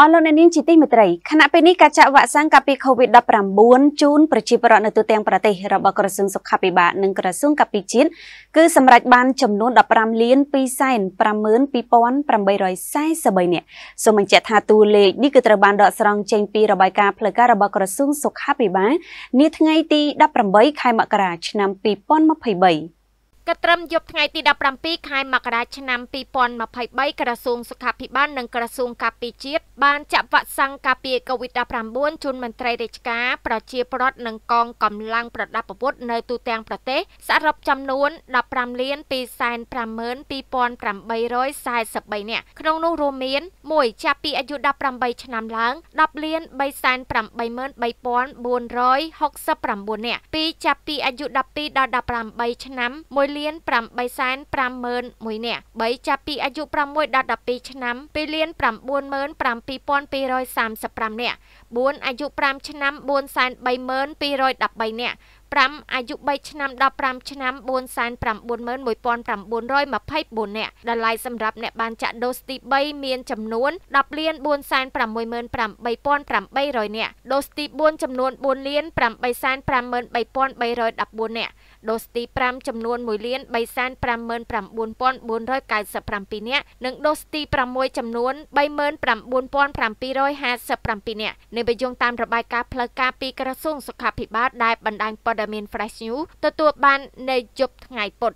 អស់លោកអ្នកនាងជាទីមេត្រីខណៈពេលនេះការចាក់វ៉ាក់សាំងកាពី COVID-19 ជូនប្រជាពលរដ្ឋនៅទូទាំងប្រទេសរបស់ក្រសួងសុខាភិបាលនិងក្រសួងកាពីជាតិគឺសម្រេចបានចំនួន15លាន252,843នាក់សូមបញ្ជាក់ថាតួលេខនេះគឺត្រូវបានដកស្រង់ចេញពីរបាយការណ៍ផ្លូវការរបស់ក្រសួងសុខាភិបាលនាថ្ងៃទី18ខែមករាឆ្នាំ2023កត្រឹមយប់ថ្ងៃទី17ខែមករាឆ្នាំ2023ក្រសួងសុខាភិបាលនិងក្រសួងការពារជាតិបានចាក់វ៉ាក់សាំងការពារ COVID-19 ជូនមន្ត្រីរាជការប្រជាពលរដ្ឋនិងកងកម្លាំងប្រដាប់អាវុធនៅទូទាំងប្រទេសសរុបចំនួន15លាន252,843នាក់ក្នុងនោះរួមមាន1ចាប់ពីអាយុ18ឆ្នាំឡើង10លាន383,469នាក់2ចាប់ពីអាយុ12ដល់18ឆ្នាំ1លាន8សែន51,000នាក់3ចាប់ពីអាយុ6ដល់12ឆ្នាំ2លាន97235នាក់4អាយុ5ឆ្នាំ432,213នាក់15អាយុ3ឆ្នាំ15ឆ្នាំ4,91,924នាក់ដែលឡាយសម្រាប់អ្នកបានចាក់ដូសទី3មានចំនួន10លាន4,68,800នាក់ដូសទី4ចំនួន4លាន8,53,314នាក់ដូសទី5ចំនួន1លាន359,497នាក់និងដូសទី6ចំនួន39,757នាក់នេះបញ្យងតាមរបាយការណ៍ផ្លូវការពីក្រសួងសុខាភិបាលដែលបណ្ដាញព័ត៌ព័ត៌មាន Fresh News ទទួលបាននៅយប់ថ្ងៃពុធ